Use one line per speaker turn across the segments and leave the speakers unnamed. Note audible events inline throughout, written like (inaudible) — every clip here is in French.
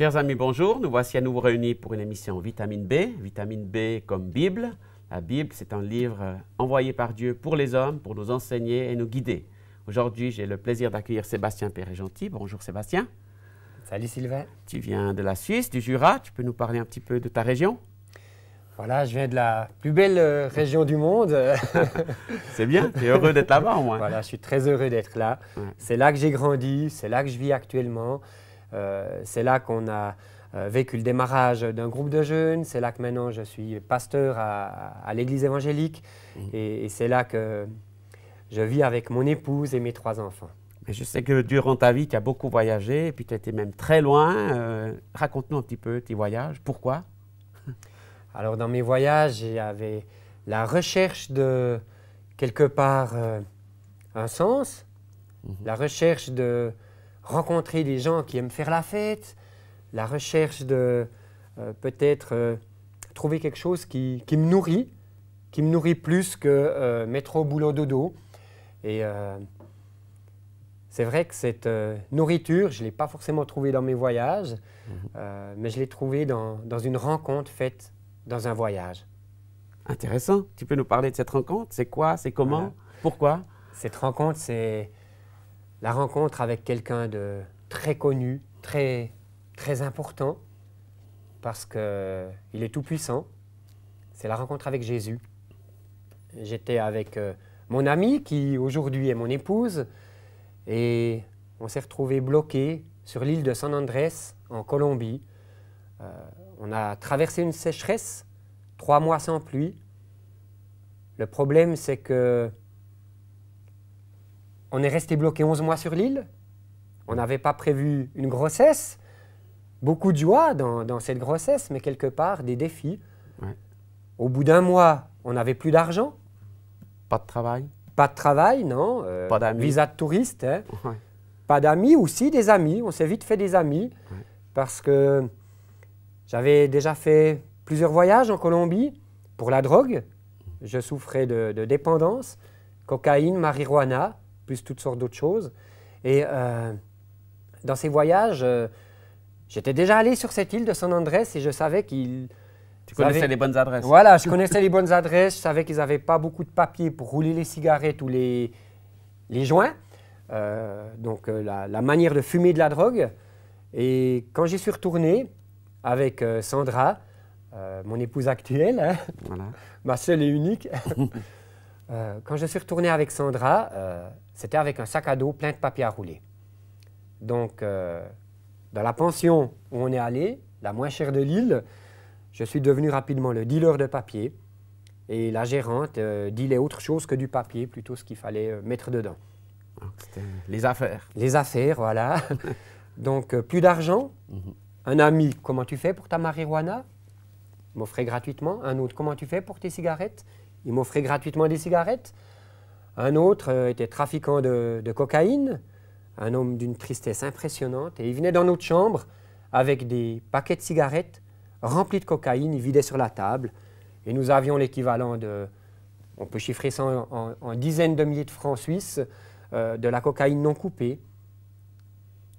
Chers amis, bonjour. Nous voici à nouveau réunis pour une émission Vitamine B. Vitamine B comme Bible. La Bible, c'est un livre envoyé par Dieu pour les hommes, pour nous enseigner et nous guider. Aujourd'hui, j'ai le plaisir d'accueillir Sébastien pérez gentil Bonjour Sébastien. Salut Sylvain. Tu viens de la Suisse, du Jura. Tu peux nous parler un petit peu de ta région voilà,
je viens de la plus belle euh, région du monde. (laughs) (laughs) c'est bien, tu es heureux d'être là-bas au Voilà, je suis très heureux d'être là. C'est là que j'ai grandi, c'est là que je vis actuellement. Euh, c'est là qu'on a euh, vécu le démarrage d'un groupe de jeunes, c'est là que maintenant je suis pasteur à, l'église évangélique, mhm. et, c'est là que je vis avec mon épouse et mes trois enfants. Mais je sais que durant ta vie, tu as beaucoup voyagé, et puis tu étais même très loin. Euh, raconte-nous un petit peu tes voyages, pourquoi (laughs) Alors dans mes voyages, j'avais la recherche de quelque part un sens, mhm. la recherche de rencontrer des gens qui aiment faire la fête, la recherche de euh, peut-être euh, trouver quelque chose qui, me nourrit, qui me nourrit plus que euh, mettre au boulot dodo. Et c'est vrai que cette nourriture, je ne l'ai pas forcément trouvée dans mes voyages, mhm. mais je l'ai trouvée dans, dans une rencontre faite dans un voyage. Intéressant. Tu peux nous parler de cette rencontre C'est quoi C'est comment Pourquoi Cette rencontre, c'est la rencontre avec quelqu'un de très connu, très, très important, parce qu'il est tout puissant. C'est la rencontre avec Jésus. J'étais avec euh, mon ami qui aujourd'hui est mon épouse et on s'est retrouvé bloqué sur l'île de San Andrés en Colombie. Euh, on a traversé une sécheresse, trois mois sans pluie. Le problème c'est que on est resté bloqué 11 mois sur l'île. On n'avait pas prévu une grossesse. Beaucoup de joie dans, cette grossesse, mais quelque part des défis. Au bout d'un mois, on n'avait plus d'argent. Pas de travail. Pas de travail, non. Euh, pas d'amis. Visa de touriste. Hein. Pas d'amis, aussi des amis. On s'est vite fait des amis parce que j'avais déjà fait plusieurs voyages en Colombie pour la drogue. Je souffrais de dépendance, cocaïne, marijuana plus toutes sortes d'autres choses. Et euh, dans ces voyages, euh, j'étais déjà allé sur cette île de San Andrés et je savais qu'il Tu connaissais les bonnes adresses. Voilà, je connaissais les bonnes adresses. Je savais qu'ils n'avaient pas beaucoup de papier pour rouler les cigarettes ou les, les joints. Euh, donc la, manière de fumer de la drogue. Et quand j'y suis retourné avec Sandra, mon épouse actuelle, hein, (laughs) ma seule et unique, (laughs) quand je suis retourné avec Sandra, c'était avec un sac à dos plein de papier à rouler. Donc, euh, dans la pension où on est allé, la moins chère de l'île, je suis devenu rapidement le dealer de papier. Et la gérante euh, dealait autre chose que du papier, plutôt ce qu'il fallait euh, mettre dedans. les affaires. Les affaires, voilà. (laughs) Donc, plus d'argent. Mhm. Un ami, comment tu fais pour ta marijuana Il m'offrait gratuitement. Un autre, comment tu fais pour tes cigarettes Il m'offrait gratuitement des cigarettes. Un autre euh, était trafiquant de, cocaïne, un homme d'une tristesse impressionnante, et il venait dans notre chambre avec des paquets de cigarettes remplis de cocaïne, il vidait sur la table, et nous avions l'équivalent de, on peut chiffrer ça en, dizaines de milliers de francs suisses, euh, de la cocaïne non coupée.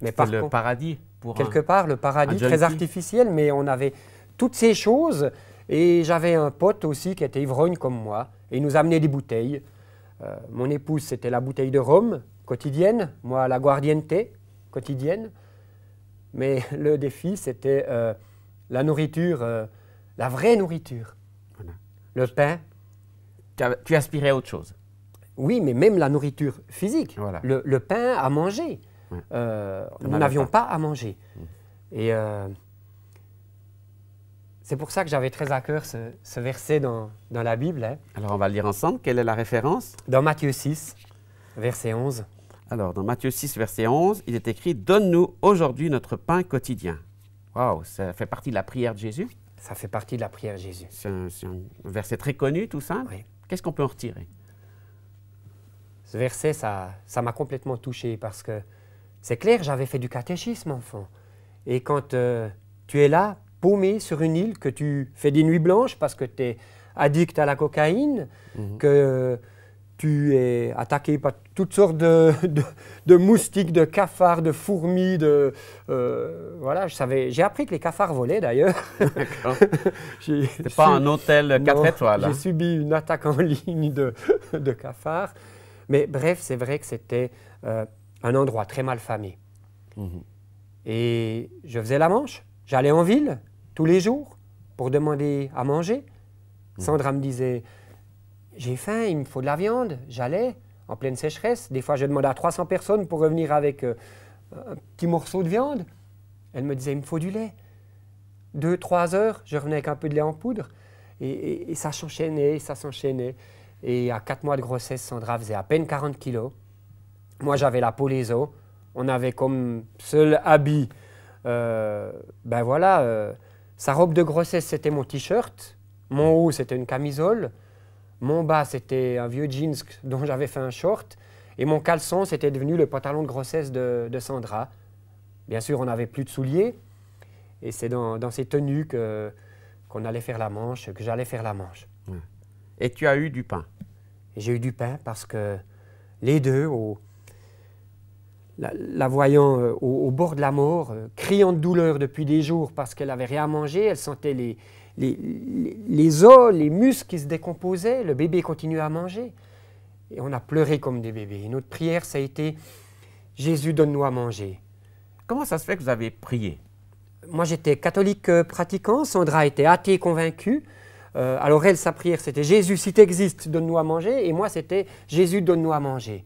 Mais le paradis pour quelque part le paradis très artificiel, mais on avait toutes ces choses. Et j'avais un pote aussi qui était ivrogne comme moi, et il nous amenait des bouteilles. Euh, mon épouse, c'était la bouteille de rhum quotidienne, moi la guardiente quotidienne. Mais le défi, c'était euh, la nourriture, euh, la vraie nourriture. Le pain. Tu aspirais à autre chose. Oui, mais même la nourriture physique. Le, pain à manger. nous n'avions pas. à manger. Mmh. Et c'est pour ça que j'avais très à cœur ce, ce verset dans, dans, la Bible. Hein.
Alors on va le lire ensemble. Quelle est la référence Dans Matthieu 6, verset 11. Alors dans Matthieu 6, verset 11, il est écrit Donne-nous aujourd'hui notre pain quotidien. Waouh, ça fait partie de la prière de Jésus Ça fait partie de la prière de Jésus. C'est un,
verset très connu, tout ça. Oui. Qu'est-ce qu'on peut en retirer Ce verset, ça m'a complètement touché parce que c'est clair, j'avais fait du catéchisme, enfant. Et quand euh, tu es là, paumé sur une île, que tu fais des nuits blanches parce que tu es addict à la cocaïne, mhm. que tu es attaqué par toutes sortes de, de, moustiques, de cafards, de fourmis, de euh, voilà. Je savais, j'ai appris que les cafards volaient d'ailleurs. D'accord. (laughs) C'est pas un hôtel 4 étoiles. J'ai hein. subi une attaque en (laughs) ligne de, de cafards. Mais bref, c'est vrai que c'était euh, un endroit très mal famé. Mhm. Et je faisais la manche. J'allais en ville, tous les jours pour demander à manger. Hmm. Sandra me disait J'ai faim, il me faut de la viande. J'allais en pleine sécheresse. Des fois, je demandais à 300 personnes pour revenir avec euh, un petit morceau de viande. Elle me disait Il me faut du lait. Deux, trois heures, je revenais avec un peu de lait en poudre. Et, ça s'enchaînait, ça s'enchaînait. Et à quatre mois de grossesse, Sandra faisait à peine 40 kilos. Moi, j'avais la peau les os. On avait comme seul habit, euh, ben voilà, euh, sa robe de grossesse, c'était mon t-shirt. Mon haut, c'était une camisole. Mon bas, c'était un vieux jeans (laughs) dont j'avais fait un short. Et mon caleçon, c'était devenu le pantalon de grossesse de, Sandra. Bien sûr, on n'avait plus de souliers. Et c'est dans, ces tenues qu'on allait faire la manche, que j'allais faire la manche. Et tu as eu du pain J'ai eu du pain parce que les deux, au, la, voyant euh, au, bord de la mort, euh, criant de douleur depuis des jours parce qu'elle n'avait rien à manger, elle sentait les, os, les muscles qui se décomposaient, le bébé continuait à manger. Et on a pleuré comme des bébés. Et notre prière, ça a été Jésus, donne-nous à manger. Comment ça se fait que vous avez prié Moi, j'étais catholique euh, pratiquant, Sandra était athée convaincue. alors elle, sa prière, c'était Jésus, si tu existes, donne-nous à manger. Et moi, c'était Jésus, donne-nous à manger.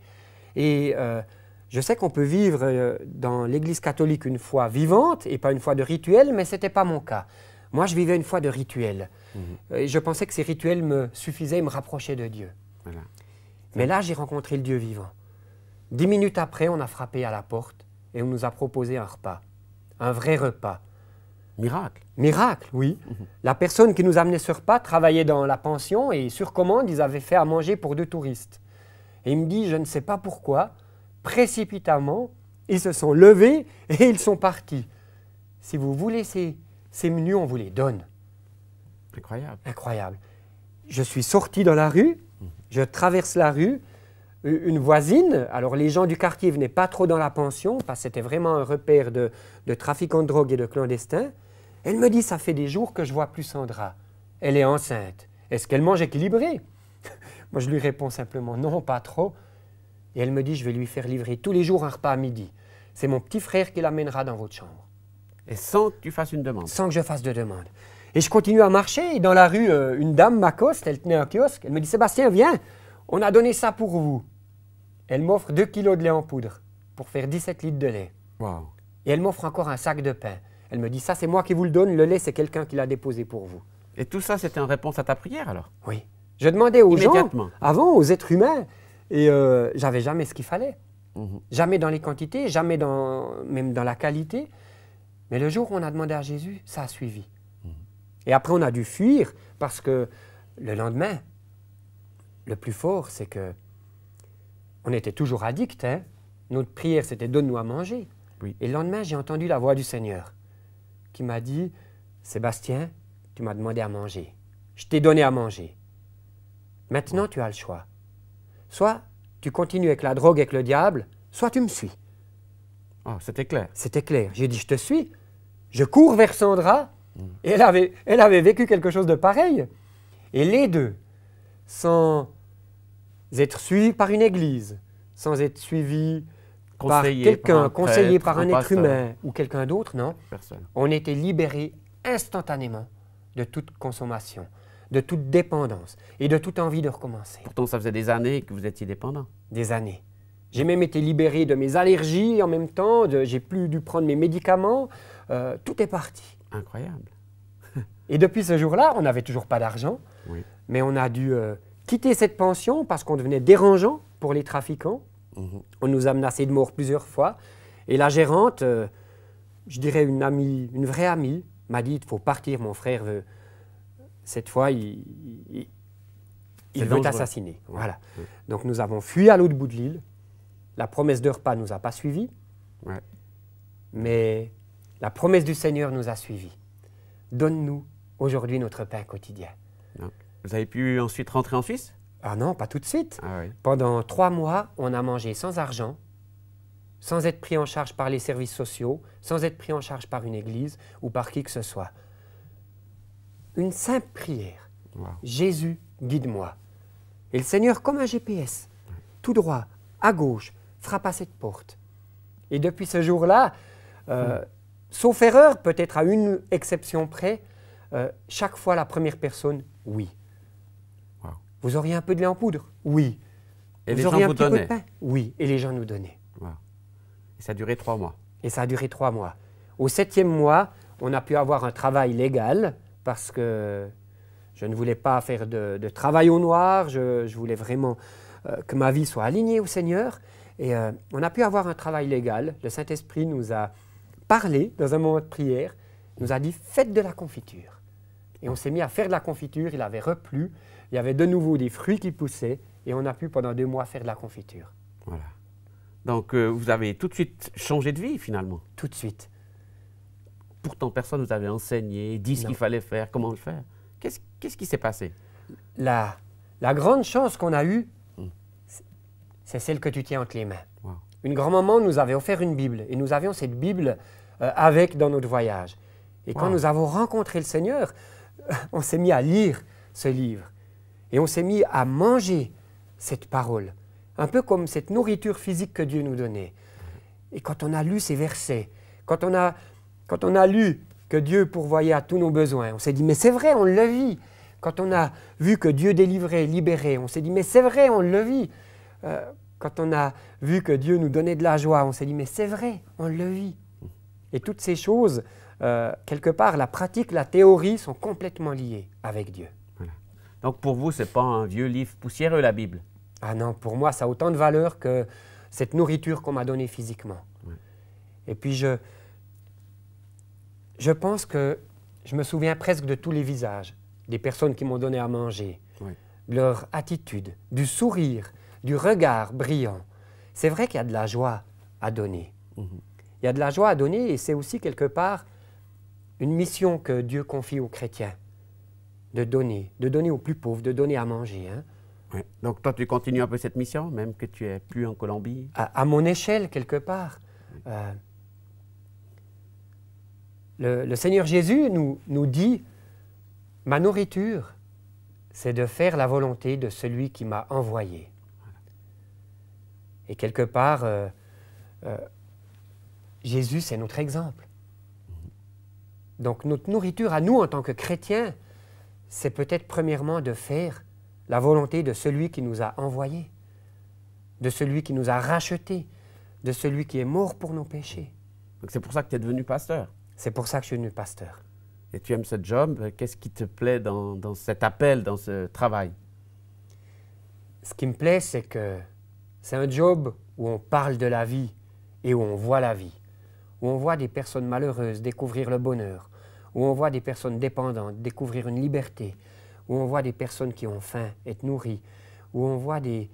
Je sais qu'on peut vivre euh, dans l'Église catholique une foi vivante et pas une foi de rituel, mais ce n'était pas mon cas. Moi, je vivais une foi de rituel. Mhm. Et euh, je pensais que ces rituels me suffisaient et me rapprochaient de Dieu. Mais là, j'ai rencontré le Dieu vivant. Dix minutes après, on a frappé à la porte et on nous a proposé un repas, un vrai repas. Miracle. Miracle, oui. Mhm. La personne qui nous amenait ce repas travaillait dans la pension et sur commande, ils avaient fait à manger pour deux touristes. Et il me dit, je ne sais pas pourquoi, précipitamment, ils se sont levés et ils sont partis. Si vous voulez ces, menus, on vous les donne. Incroyable. Incroyable. Je suis sorti dans la rue, je traverse la rue, une voisine, alors les gens du quartier venaient pas trop dans la pension, parce que c'était vraiment un repère de, de trafiquants de drogue et de clandestins, elle me dit, ça fait des jours que je vois plus Sandra. Elle est enceinte. Est-ce qu'elle mange équilibré (laughs) Moi, je lui réponds simplement, non, pas trop. Et elle me dit, je vais lui faire livrer tous les jours un repas à midi. C'est mon petit frère qui l'amènera dans votre chambre. Et sans que tu fasses une demande Sans que je fasse de demande. Et je continue à marcher. Et dans la rue, euh, une dame m'accoste, elle tenait un kiosque. Elle me dit, Sébastien, viens, on a donné ça pour vous. Elle m'offre 2 kilos de lait en poudre pour faire 17 litres de lait. Et elle m'offre encore un sac de pain. Elle me dit, ça c'est moi qui vous le donne, le lait c'est quelqu'un qui l'a déposé pour vous. Et tout ça, c'était en réponse à ta prière alors Oui. Je demandais aux gens, avant, aux êtres humains, et euh, j'avais jamais ce qu'il fallait. Mhm. Jamais dans les quantités, jamais même dans la qualité. Mais le jour où on a demandé à Jésus, ça a suivi. Mhm. Et après, on a dû fuir parce que le lendemain, le plus fort, c'est que on était toujours addict. Hein. Notre prière, c'était donne-nous à manger. Et le lendemain, j'ai entendu la voix du Seigneur qui m'a dit Sébastien, tu m'as demandé à manger. Je t'ai donné à manger. Maintenant, tu as le choix soit tu continues avec la drogue, avec le diable, soit tu me suis. Oh, c'était clair. C'était clair. J'ai dit, je te suis. Je cours vers Sandra. Hmm. elle avait, vécu quelque chose de pareil. Et les deux, sans être suivis par une église, sans être suivis par quelqu'un, conseillé par un être humain ou quelqu'un d'autre, non Personne. On était libérés instantanément de toute consommation de toute dépendance et de toute envie de recommencer. Pourtant, ça faisait des années que vous étiez dépendant. Des années. J'ai même été libéré de mes allergies en même temps, j'ai plus dû prendre mes médicaments. Euh, tout est parti. Incroyable. (laughs) et depuis ce jour-là, on n'avait toujours pas d'argent, oui. mais on a dû euh, quitter cette pension parce qu'on devenait dérangeant pour les trafiquants. Mhm. On nous a menacés de mort plusieurs fois. Et la gérante, euh, je dirais une amie, une vraie amie, m'a dit, il faut partir, mon frère veut, cette fois, il, il, assassiner. veut Voilà. Donc nous avons fui à l'autre bout de l'île. La promesse de repas nous a pas suivis. Mais la promesse du Seigneur nous a suivis. Donne-nous aujourd'hui notre pain quotidien. vous avez pu ensuite rentrer en Suisse Ah non, pas tout de suite. Ah Pendant trois mois, on a mangé sans argent, sans être pris en charge par les services sociaux, sans être pris en charge par une église ou par qui que ce soit une simple prière. Jésus, guide-moi. Et le Seigneur, comme un GPS, tout droit, à gauche, frappe à cette porte. Et depuis ce jour-là, euh, sauf erreur, peut-être à une exception près, euh, chaque fois la première personne, oui. Vous auriez un peu de lait en poudre Oui. Et vous les auriez gens un donnaient. Oui. Et les gens nous donnaient. Et ça a duré trois mois. Et ça a duré trois mois. Au septième mois, on a pu avoir un travail légal parce que je ne voulais pas faire de, travail au noir, je, voulais vraiment euh, que ma vie soit alignée au Seigneur. Et euh, on a pu avoir un travail légal. Le Saint-Esprit nous a parlé dans un moment de prière, nous a dit faites de la confiture. Et on s'est mis à faire de la confiture, il avait replu, il y avait de nouveau des fruits qui poussaient, et on a pu pendant deux mois faire de la confiture. Voilà.
Donc euh, vous avez tout de suite changé de vie finalement Tout de suite pourtant personne ne nous avait enseigné, dit ce qu'il fallait faire, comment le faire. Qu'est-ce qui s'est passé?
La, grande chance qu'on a eue, hmm. c'est celle que tu tiens entre les mains. Une grand-maman nous avait offert une Bible et nous avions cette Bible euh, avec dans notre voyage. Et quand nous avons rencontré le Seigneur, (laughs) on s'est mis à lire ce livre et on s'est mis à manger cette parole, un peu comme cette nourriture physique que Dieu nous donnait. Et quand on a lu ces versets, quand on a quand on a lu que Dieu pourvoyait à tous nos besoins, on s'est dit, mais c'est vrai, on le vit. Quand on a vu que Dieu délivrait, libérait, on s'est dit, mais c'est vrai, on le vit. Euh, quand on a vu que Dieu nous donnait de la joie, on s'est dit, mais c'est vrai, on le vit. Et toutes ces choses, euh, quelque part, la pratique, la théorie sont complètement liées avec Dieu. Donc pour vous, ce n'est pas un vieux livre poussiéreux, la Bible Ah non, pour moi, ça a autant de valeur que cette nourriture qu'on m'a donnée physiquement. Et puis je, je pense que je me souviens presque de tous les visages des personnes qui m'ont donné à manger, leur attitude, du sourire, du regard brillant. C'est vrai qu'il y a de la joie à donner. Mhm. Il y a de la joie à donner et c'est aussi quelque part une mission que Dieu confie aux chrétiens, de donner, de donner aux plus pauvres, de donner à manger. Hein. Donc toi, tu continues un peu cette mission, même que tu es plus en Colombie À, mon échelle, quelque part. Euh, le, Seigneur Jésus nous, nous dit, ma nourriture, c'est de faire la volonté de celui qui m'a envoyé. Et quelque part, euh, euh, Jésus, c'est notre exemple. Donc notre nourriture à nous en tant que chrétiens, c'est peut-être premièrement de faire la volonté de celui qui nous a envoyés, de celui qui nous a rachetés, de celui qui est mort pour nos péchés. C'est pour ça que tu es devenu pasteur.
C'est pour ça que je suis devenu pasteur. Et tu aimes ce job. Euh, qu'est-ce qui te plaît dans, cet appel, dans
ce travail? Ce qui me plaît, c'est que c'est un job où on parle de la vie et où on voit la vie, où on voit des personnes malheureuses découvrir le bonheur, où on voit des personnes dépendantes découvrir une liberté, où on voit des personnes qui ont faim être nourries, où on voit des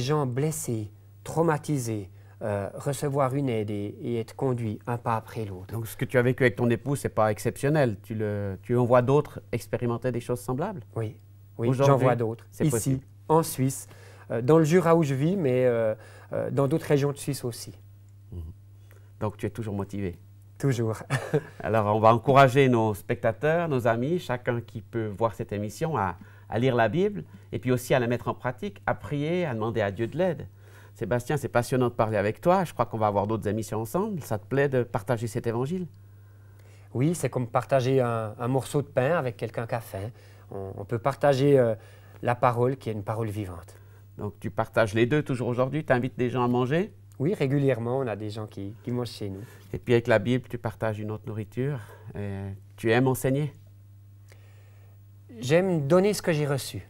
gens blessés, traumatisés, euh, recevoir une aide et, être conduit un pas après l'autre. Donc ce que tu as vécu
avec ton épouse, ce n'est pas exceptionnel. Tu, le, tu en vois d'autres expérimenter des choses semblables Oui,
oui j'en vois d'autres. Ici, possible. en Suisse, euh, dans le Jura où je vis, mais euh, dans d'autres régions de Suisse aussi. Mhm. Donc tu es toujours motivé Toujours.
(laughs) Alors on va encourager nos spectateurs, nos amis, chacun qui peut voir cette émission à lire la Bible et puis aussi à la mettre en pratique, à prier, à demander à Dieu de l'aide. Sébastien, c'est passionnant de parler avec toi. Je crois qu'on va avoir d'autres émissions ensemble. Ça te plaît de partager cet évangile
Oui, c'est comme partager un, morceau de pain avec quelqu'un qui a faim. On, peut partager euh, la parole qui est une parole vivante.
Donc tu partages les deux toujours
aujourd'hui. Tu invites des
gens à manger oui, régulièrement, on a des gens qui, mangent chez nous. Et puis avec la Bible, tu partages une autre
nourriture. Euh, tu aimes enseigner J'aime donner ce que j'ai reçu.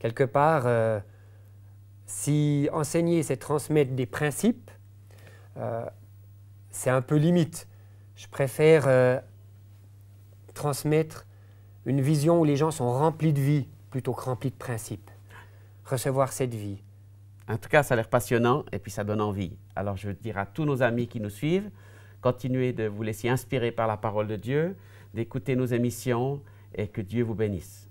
Quelque part, euh, si enseigner, c'est transmettre des principes, euh, c'est un peu limite. Je préfère euh, transmettre une vision où les gens sont remplis de vie plutôt que remplis de principes. Recevoir cette vie. En tout cas, ça a l'air
passionnant et puis ça donne envie. Alors je veux dire à tous nos amis qui nous suivent, continuez de vous laisser inspirer par la parole de Dieu, d'écouter nos émissions et que Dieu vous bénisse.